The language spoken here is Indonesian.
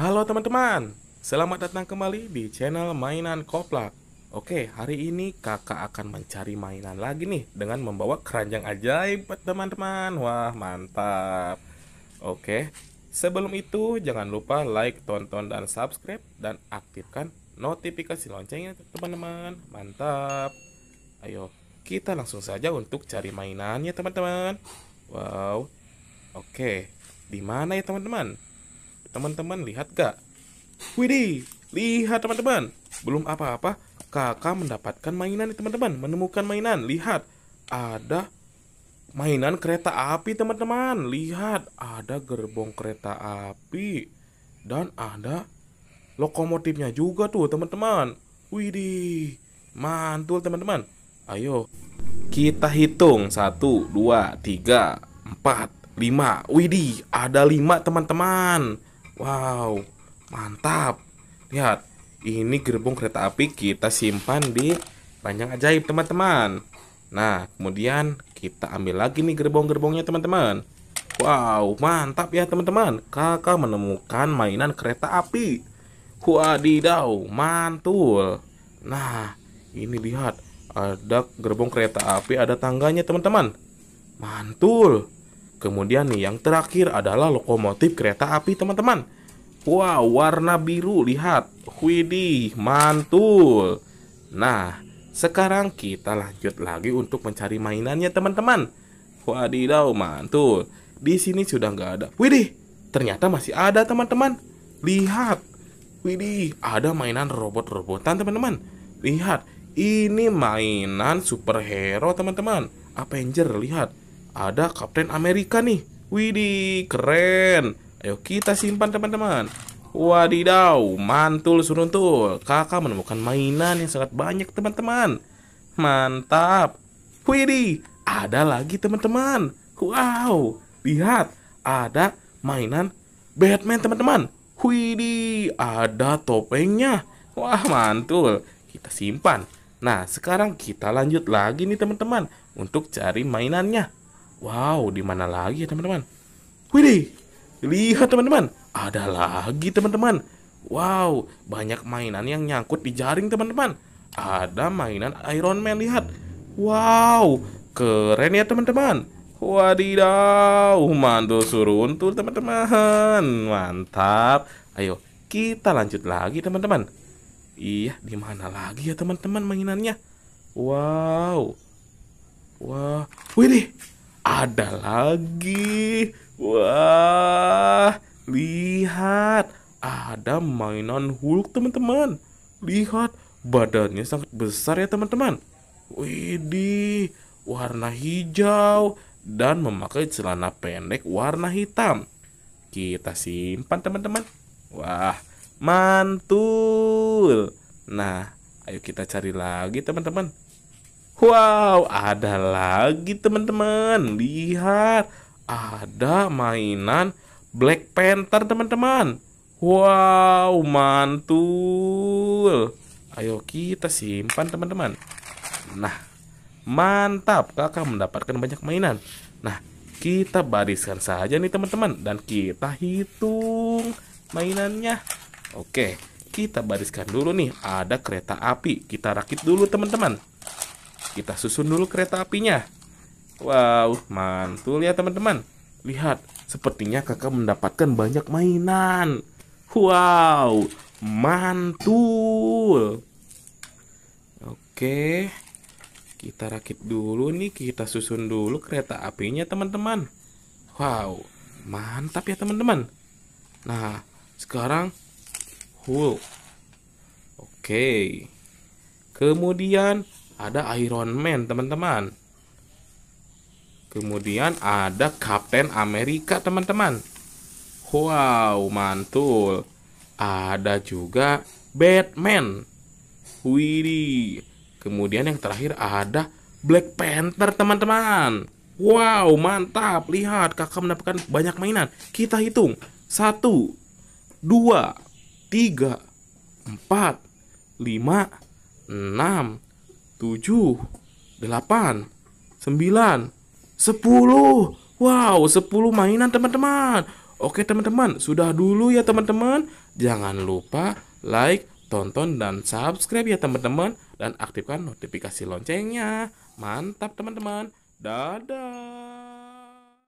Halo teman-teman, selamat datang kembali di channel Mainan Koplak Oke, hari ini kakak akan mencari mainan lagi nih Dengan membawa keranjang ajaib teman-teman Wah, mantap Oke, sebelum itu jangan lupa like, tonton, dan subscribe Dan aktifkan notifikasi loncengnya teman-teman Mantap Ayo, kita langsung saja untuk cari mainannya teman-teman Wow, oke Di mana ya teman-teman? Teman-teman lihat gak? Widih, lihat teman-teman. Belum apa-apa, kakak mendapatkan mainan nih teman-teman. Menemukan mainan, lihat. Ada mainan kereta api teman-teman. Lihat, ada gerbong kereta api. Dan ada lokomotifnya juga tuh teman-teman. Widih, mantul teman-teman. Ayo, kita hitung. Satu, dua, tiga, empat, lima. Widih, ada lima teman-teman. Wow, mantap. Lihat, ini gerbong kereta api kita simpan di panjang ajaib, teman-teman. Nah, kemudian kita ambil lagi nih gerbong-gerbongnya, teman-teman. Wow, mantap ya, teman-teman. Kakak menemukan mainan kereta api. Wadidaw, mantul. Nah, ini lihat. Ada gerbong kereta api, ada tangganya, teman-teman. Mantul. Kemudian nih yang terakhir adalah lokomotif kereta api teman-teman. Wow, warna biru lihat. Widih, mantul. Nah, sekarang kita lanjut lagi untuk mencari mainannya teman-teman. Wadidaw, mantul. Di sini sudah nggak ada. Widih, ternyata masih ada teman-teman. Lihat. Widih, ada mainan robot-robotan teman-teman. Lihat, ini mainan superhero teman-teman. Avenger, lihat ada Kapten Amerika nih. Widih, keren. Ayo kita simpan teman-teman. Wadidaw, mantul suruntul. Kakak menemukan mainan yang sangat banyak teman-teman. Mantap. Widih, ada lagi teman-teman. Wow, lihat. Ada mainan Batman teman-teman. Widih, ada topengnya. Wah, mantul. Kita simpan. Nah, sekarang kita lanjut lagi nih teman-teman untuk cari mainannya. Wow, di mana lagi ya teman-teman? Widih, lihat teman-teman, ada lagi teman-teman. Wow, banyak mainan yang nyangkut di jaring teman-teman. Ada mainan Iron Man, lihat. Wow, keren ya teman-teman. Wadidaw, mantul suruntul teman-teman. Mantap. Ayo, kita lanjut lagi teman-teman. Iya, di mana lagi ya teman-teman mainannya? Wow. Wah, wow. wih ada lagi. Wah, lihat. Ada mainan Hulk, teman-teman. Lihat, badannya sangat besar ya, teman-teman. Widih, warna hijau dan memakai celana pendek warna hitam. Kita simpan, teman-teman. Wah, mantul. Nah, ayo kita cari lagi, teman-teman. Wow, ada lagi teman-teman. Lihat, ada mainan Black Panther teman-teman. Wow, mantul. Ayo kita simpan teman-teman. Nah, mantap. Kakak mendapatkan banyak mainan. Nah, kita bariskan saja nih teman-teman dan kita hitung mainannya. Oke, kita bariskan dulu nih. Ada kereta api. Kita rakit dulu teman-teman. Kita susun dulu kereta apinya. Wow, mantul ya teman-teman. Lihat, sepertinya kakak mendapatkan banyak mainan. Wow, mantul. Oke, kita rakit dulu nih, kita susun dulu kereta apinya teman-teman. Wow, mantap ya teman-teman. Nah, sekarang Wow. Oke. Kemudian ada Iron Man teman-teman kemudian ada Captain America, teman-teman wow mantul ada juga Batman Widih kemudian yang terakhir ada Black Panther teman-teman Wow, mantap. Lihat, kakak mendapatkan banyak mainan. Kita hitung. Satu, dua, tiga, empat, lima, enam, tujuh, delapan, sembilan, sepuluh. Wow, sepuluh mainan teman-teman. Oke teman-teman, sudah dulu ya teman-teman. Jangan lupa like, tonton, dan subscribe ya teman-teman. Dan aktifkan notifikasi loncengnya. Mantap teman-teman. Dadah.